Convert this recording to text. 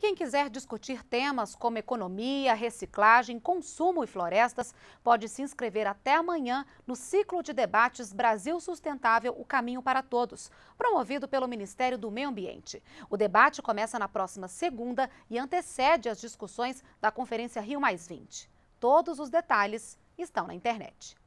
quem quiser discutir temas como economia, reciclagem, consumo e florestas, pode se inscrever até amanhã no ciclo de debates Brasil Sustentável O Caminho para Todos, promovido pelo Ministério do Meio Ambiente. O debate começa na próxima segunda e antecede as discussões da Conferência Rio Mais 20. Todos os detalhes estão na internet.